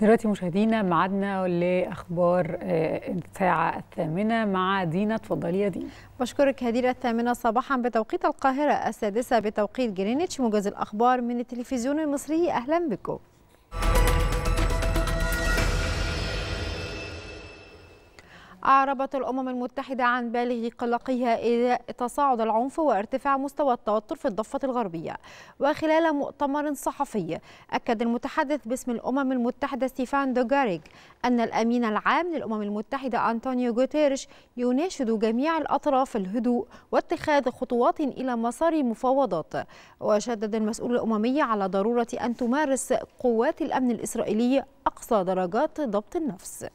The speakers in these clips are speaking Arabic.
دلوقتي مشاهدينا معادنا لاخبار آه، الساعه الثامنه مع دينا اتفضلي يا دينا بشكرك هدير الثامنه صباحا بتوقيت القاهره السادسه بتوقيت جرينتش موجز الاخبار من التلفزيون المصري اهلا بكم أعربت الأمم المتحدة عن بالغ قلقها إلى تصاعد العنف وارتفاع مستوى التوتر في الضفة الغربية وخلال مؤتمر صحفي أكد المتحدث باسم الأمم المتحدة ستيفان دوغاريج أن الأمين العام للأمم المتحدة أنطونيو غوتيرش يناشد جميع الأطراف الهدوء واتخاذ خطوات إلى مسار مفاوضات وشدد المسؤول الأممي على ضرورة أن تمارس قوات الأمن الإسرائيلي أقصى درجات ضبط النفس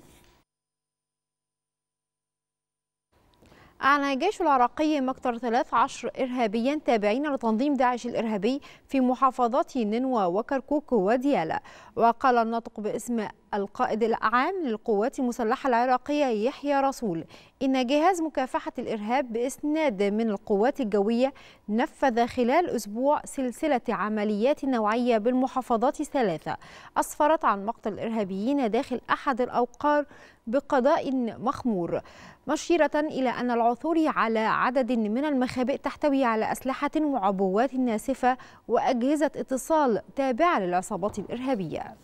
أعلن الجيش العراقي مقتل 13 إرهابيا تابعين لتنظيم داعش الإرهابي في محافظات نينوى وكركوك وديالا وقال الناطق باسم القائد العام للقوات المسلحة العراقية يحيى رسول إن جهاز مكافحة الإرهاب بإسناد من القوات الجوية نفذ خلال أسبوع سلسلة عمليات نوعية بالمحافظات الثلاثة أسفرت عن مقتل الإرهابيين داخل أحد الأوقار بقضاء مخمور مشيرة إلى أن العثور على عدد من المخابئ تحتوي على أسلحة وعبوات ناسفة وأجهزة اتصال تابعة للعصابات الإرهابية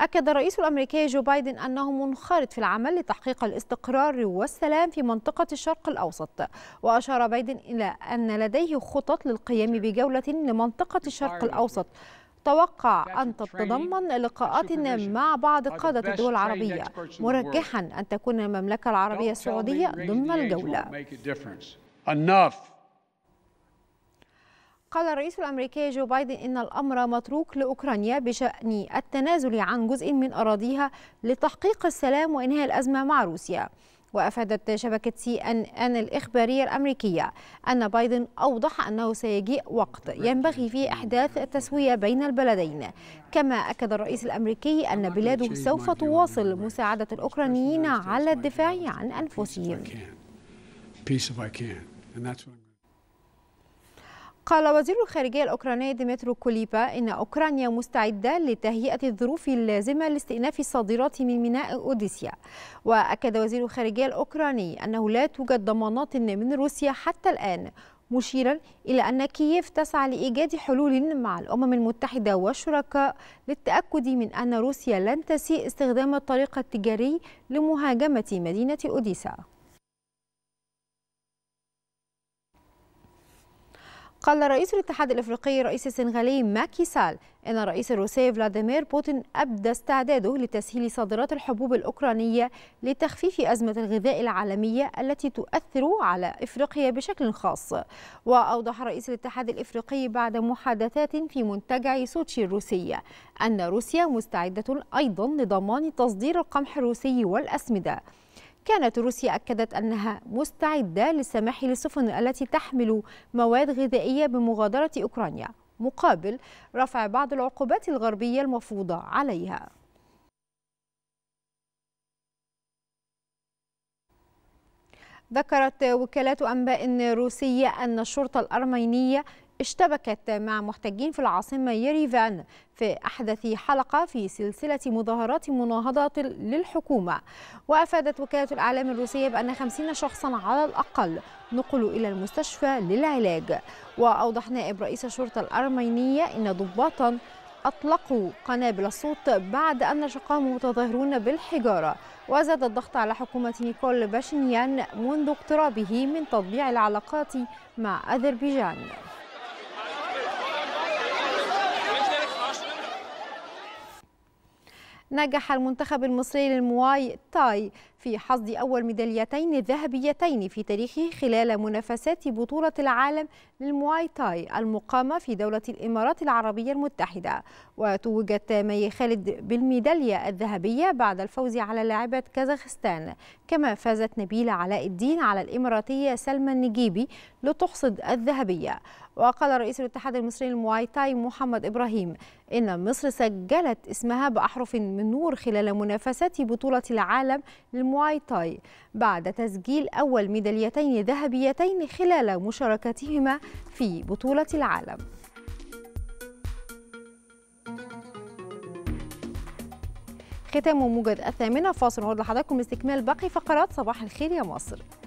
أكد الرئيس الأمريكي جو بايدن أنه منخرط في العمل لتحقيق الاستقرار والسلام في منطقة الشرق الأوسط وأشار بايدن إلى أن لديه خطط للقيام بجولة لمنطقة الشرق الأوسط توقع أن تتضمن لقاءات مع بعض قادة الدول العربية مرجحا أن تكون المملكة العربية السعودية ضمن الجولة قال الرئيس الأمريكي جو بايدن إن الأمر متروك لأوكرانيا بشأن التنازل عن جزء من أراضيها لتحقيق السلام وإنهاء الأزمة مع روسيا وأفادت شبكة سي أن أن الإخبارية الأمريكية أن بايدن أوضح أنه سيجيء وقت ينبغي فيه إحداث تسوية بين البلدين كما أكد الرئيس الأمريكي أن بلاده سوف تواصل مساعدة الأوكرانيين على الدفاع عن أنفسهم قال وزير الخارجية الأوكراني ديمترو كوليبا إن أوكرانيا مستعدة لتهيئة الظروف اللازمة لاستئناف الصادرات من ميناء أوديسيا وأكد وزير الخارجية الأوكراني أنه لا توجد ضمانات من روسيا حتى الآن مشيرا إلى أن كييف تسعى لإيجاد حلول مع الأمم المتحدة والشركاء للتأكد من أن روسيا لن تسيء استخدام الطريق التجاري لمهاجمة مدينة أوديسا قال رئيس الاتحاد الافريقي رئيس السنغالي ماكي سال ان الرئيس الروسي فلاديمير بوتين ابدى استعداده لتسهيل صادرات الحبوب الاوكرانيه لتخفيف ازمه الغذاء العالميه التي تؤثر على افريقيا بشكل خاص واوضح رئيس الاتحاد الافريقي بعد محادثات في منتجع سوتشي الروسي ان روسيا مستعده ايضا لضمان تصدير القمح الروسي والاسمده كانت روسيا أكدت أنها مستعدة للسماح للسفن التي تحمل مواد غذائية بمغادرة أوكرانيا مقابل رفع بعض العقوبات الغربية المفروضة عليها ذكرت وكالات أنباء روسية أن الشرطة الأرمينية اشتبكت مع محتجين في العاصمة يريفان في أحدث حلقة في سلسلة مظاهرات مناهضة للحكومة وأفادت وكالة الإعلام الروسية بأن 50 شخصا على الأقل نقلوا إلى المستشفى للعلاج وأوضح نائب رئيس الشرطة الأرمينية أن ضباطا أطلقوا قنابل الصوت بعد أن شقاهم متظاهرون بالحجارة وزاد الضغط على حكومة نيكول باشنيان منذ اقترابه من تطبيع العلاقات مع أذربيجان نجح المنتخب المصري للمواي تاي في حصد أول ميداليتين ذهبيتين في تاريخه خلال منافسات بطولة العالم للمواي تاي المقامة في دولة الإمارات العربية المتحدة وتوجت مي خالد بالميدالية الذهبية بعد الفوز على لاعبة كازاخستان كما فازت نبيلة علاء الدين على الإماراتية سلمى النجيبي لتحصد الذهبية وقال رئيس الاتحاد المصري للمواي تاي محمد إبراهيم إن مصر سجلت اسمها بأحرف من نور خلال منافسات بطولة العالم للمواي تاي بعد تسجيل أول ميداليتين ذهبيتين خلال مشاركتهما في بطولة العالم ختام موجز الثامنة فاصل نعود لحضراتكم استكمال باقي فقرات صباح الخير يا مصر